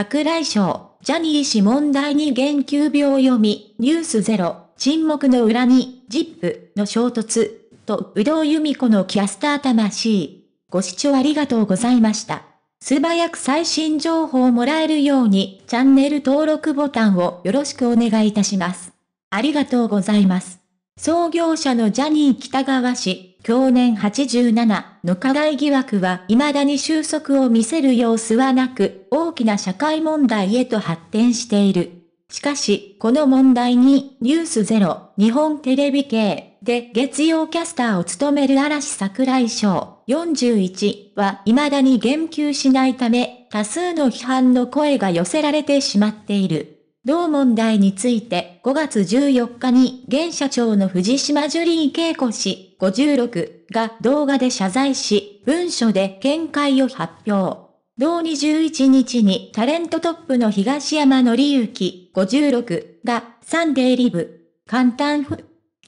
桜井翔、ジャニー氏問題に言及病読み、ニュースゼロ、沈黙の裏に、ジップの衝突、と、有働由美子のキャスター魂。ご視聴ありがとうございました。素早く最新情報をもらえるように、チャンネル登録ボタンをよろしくお願いいたします。ありがとうございます。創業者のジャニー北川氏、去年87、の加害疑惑は未だに収束を見せる様子はなく、大きな社会問題へと発展している。しかし、この問題に、ニュースゼロ、日本テレビ系、で月曜キャスターを務める嵐桜井翔41は未だに言及しないため、多数の批判の声が寄せられてしまっている。同問題について5月14日に現社長の藤島ジュリー恵子氏56が動画で謝罪し、文書で見解を発表。同21日にタレントトップの東山紀之56がサンデーリブ、簡単ふ、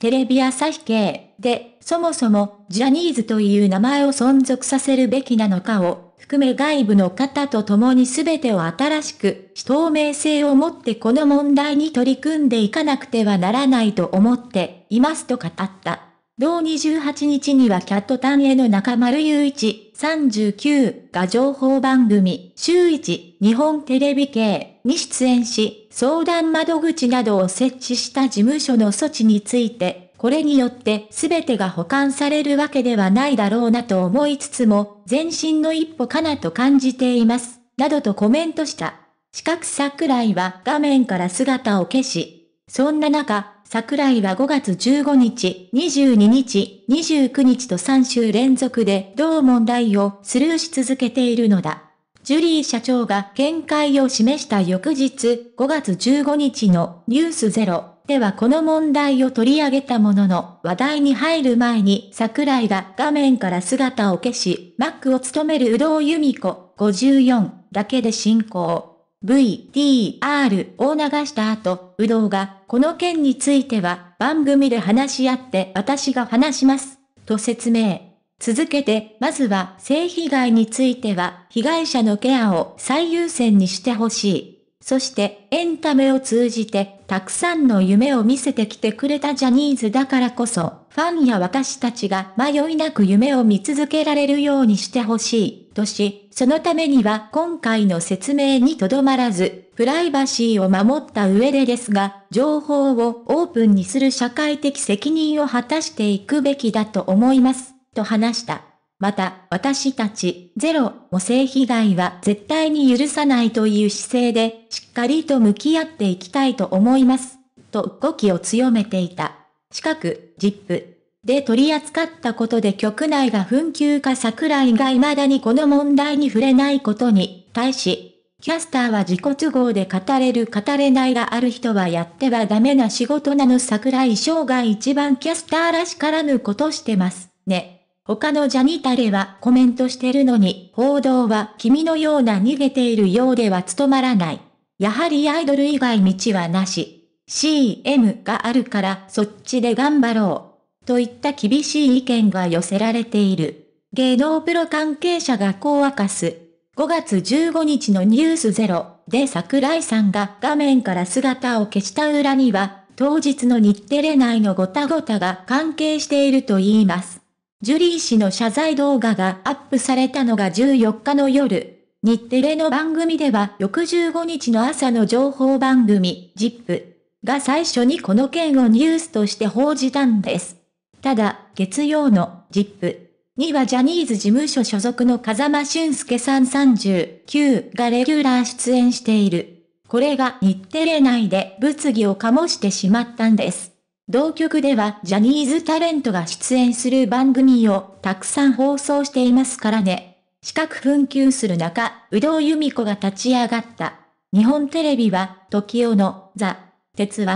テレビ朝日系で、そもそもジャニーズという名前を存続させるべきなのかを含め外部の方と共に全てを新しく、透明性を持ってこの問題に取り組んでいかなくてはならないと思っていますと語った。同28日にはキャットタンへの中丸雄一39が情報番組週一日本テレビ系に出演し、相談窓口などを設置した事務所の措置についてこれによって全てが保管されるわけではないだろうなと思いつつも、前進の一歩かなと感じています。などとコメントした。四角桜井は画面から姿を消し、そんな中、桜井は5月15日、22日、29日と3週連続で同問題をスルーし続けているのだ。ジュリー社長が見解を示した翌日、5月15日のニュースゼロではこの問題を取り上げたものの、話題に入る前に桜井が画面から姿を消し、マックを務める有働由美子、54だけで進行。VTR を流した後、有働が、この件については番組で話し合って私が話します、と説明。続けて、まずは性被害については、被害者のケアを最優先にしてほしい。そしてエンタメを通じてたくさんの夢を見せてきてくれたジャニーズだからこそ、ファンや私たちが迷いなく夢を見続けられるようにしてほしいとし、そのためには今回の説明にとどまらず、プライバシーを守った上でですが、情報をオープンにする社会的責任を果たしていくべきだと思います、と話した。また、私たち、ゼロ、も性被害は絶対に許さないという姿勢で、しっかりと向き合っていきたいと思います。と語気を強めていた。近く、ジップ。で取り扱ったことで局内が紛糾か桜井が未だにこの問題に触れないことに、対し、キャスターは自己都合で語れる語れないがある人はやってはダメな仕事なの桜井翔が一番キャスターらしからぬことしてますね。他のジャニタレはコメントしてるのに、報道は君のような逃げているようでは務まらない。やはりアイドル以外道はなし。CM があるからそっちで頑張ろう。といった厳しい意見が寄せられている。芸能プロ関係者がこう明かす。5月15日のニュースゼロで桜井さんが画面から姿を消した裏には、当日の日テレ内のごたごたが関係していると言います。ジュリー氏の謝罪動画がアップされたのが14日の夜、日テレの番組では翌15日の朝の情報番組、ジップが最初にこの件をニュースとして報じたんです。ただ、月曜のジップにはジャニーズ事務所所属の風間俊介さん39がレギュラー出演している。これが日テレ内で物議を醸してしまったんです。同局ではジャニーズタレントが出演する番組をたくさん放送していますからね。四角紛糾する中、有働由美子が立ち上がった。日本テレビは、時代の、ザ、鉄腕、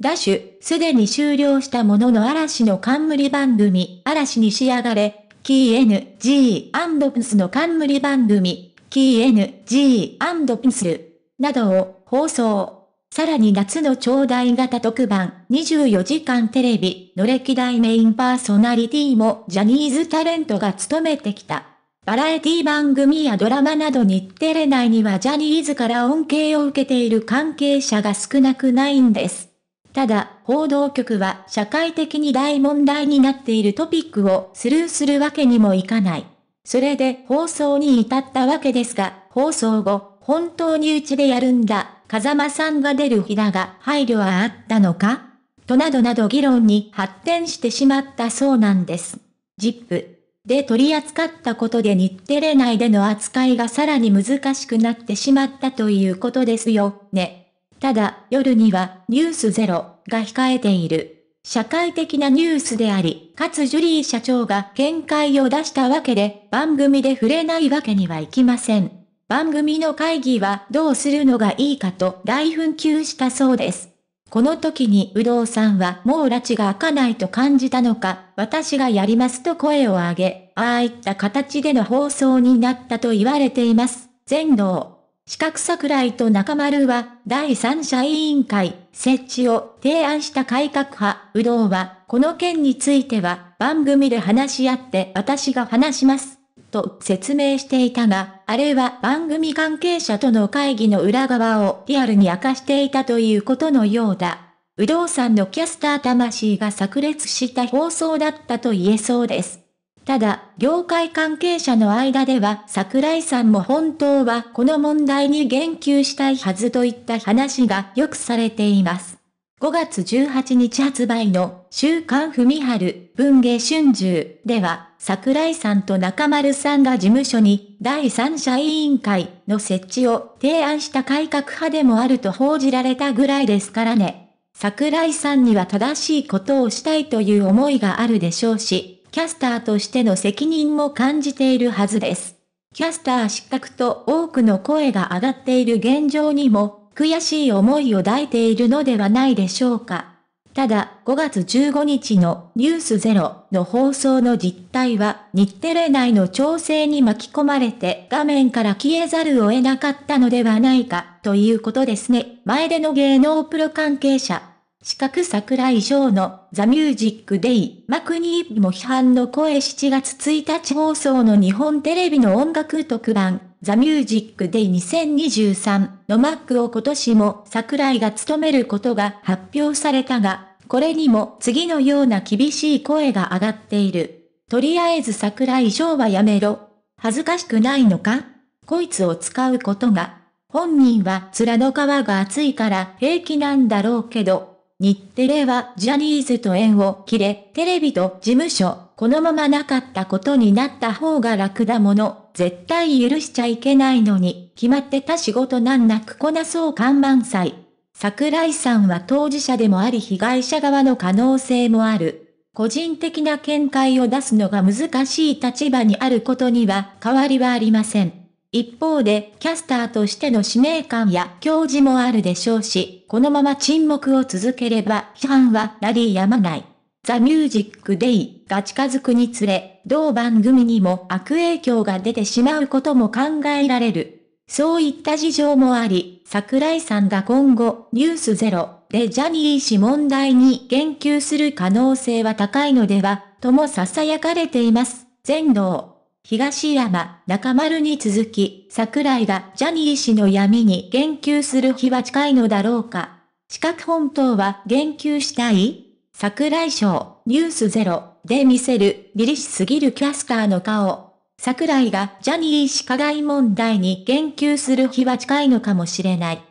ダッシュ、すでに終了したものの嵐の冠番組、嵐に仕上がれ、KNG& プスの冠番組、KNG& プスル、などを放送。さらに夏の超大型特番、24時間テレビの歴代メインパーソナリティもジャニーズタレントが務めてきた。バラエティ番組やドラマなど日テレ内にはジャニーズから恩恵を受けている関係者が少なくないんです。ただ、報道局は社会的に大問題になっているトピックをスルーするわけにもいかない。それで放送に至ったわけですが、放送後、本当にうちでやるんだ風間さんが出るひだが配慮はあったのかとなどなど議論に発展してしまったそうなんです。ジップで取り扱ったことで日テレ内での扱いがさらに難しくなってしまったということですよね。ただ、夜にはニュースゼロが控えている。社会的なニュースであり、かつジュリー社長が見解を出したわけで、番組で触れないわけにはいきません。番組の会議はどうするのがいいかと大紛糾したそうです。この時に有働さんはもう拉致が開かないと感じたのか、私がやりますと声を上げ、ああいった形での放送になったと言われています。全能。四角桜井と中丸は、第三者委員会、設置を提案した改革派、有働は、この件については、番組で話し合って私が話します。と説明していたが、あれは番組関係者との会議の裏側をリアルに明かしていたということのようだ。不動さんのキャスター魂が炸裂した放送だったと言えそうです。ただ、業界関係者の間では桜井さんも本当はこの問題に言及したいはずといった話がよくされています。5月18日発売の週刊文春文芸春秋では桜井さんと中丸さんが事務所に第三者委員会の設置を提案した改革派でもあると報じられたぐらいですからね。桜井さんには正しいことをしたいという思いがあるでしょうし、キャスターとしての責任も感じているはずです。キャスター失格と多くの声が上がっている現状にも、悔しい思いを抱いているのではないでしょうか。ただ、5月15日のニュースゼロの放送の実態は、日テレ内の調整に巻き込まれて画面から消えざるを得なかったのではないか、ということですね。前での芸能プロ関係者。四角桜井翔のザ・ミュージック・デイ、マクニーも批判の声7月1日放送の日本テレビの音楽特番。ザ・ミュージックデイ2023のマックを今年も桜井が務めることが発表されたが、これにも次のような厳しい声が上がっている。とりあえず桜井翔はやめろ。恥ずかしくないのかこいつを使うことが。本人は面の皮が厚いから平気なんだろうけど、日テレはジャニーズと縁を切れ、テレビと事務所、このままなかったことになった方が楽だもの。絶対許しちゃいけないのに、決まってた仕事難なくこなそう看板祭。桜井さんは当事者でもあり被害者側の可能性もある。個人的な見解を出すのが難しい立場にあることには変わりはありません。一方で、キャスターとしての使命感や教示もあるでしょうし、このまま沈黙を続ければ批判は鳴りやまない。ザ・ミュージック・デイが近づくにつれ、同番組にも悪影響が出てしまうことも考えられる。そういった事情もあり、桜井さんが今後、ニュースゼロでジャニー氏問題に言及する可能性は高いのでは、とも囁かれています。全道。東山、中丸に続き、桜井がジャニー氏の闇に言及する日は近いのだろうか。資格本当は言及したい桜井翔、ニュースゼロで見せる、ビリしすぎるキャスターの顔。桜井がジャニー氏加害問題に言及する日は近いのかもしれない。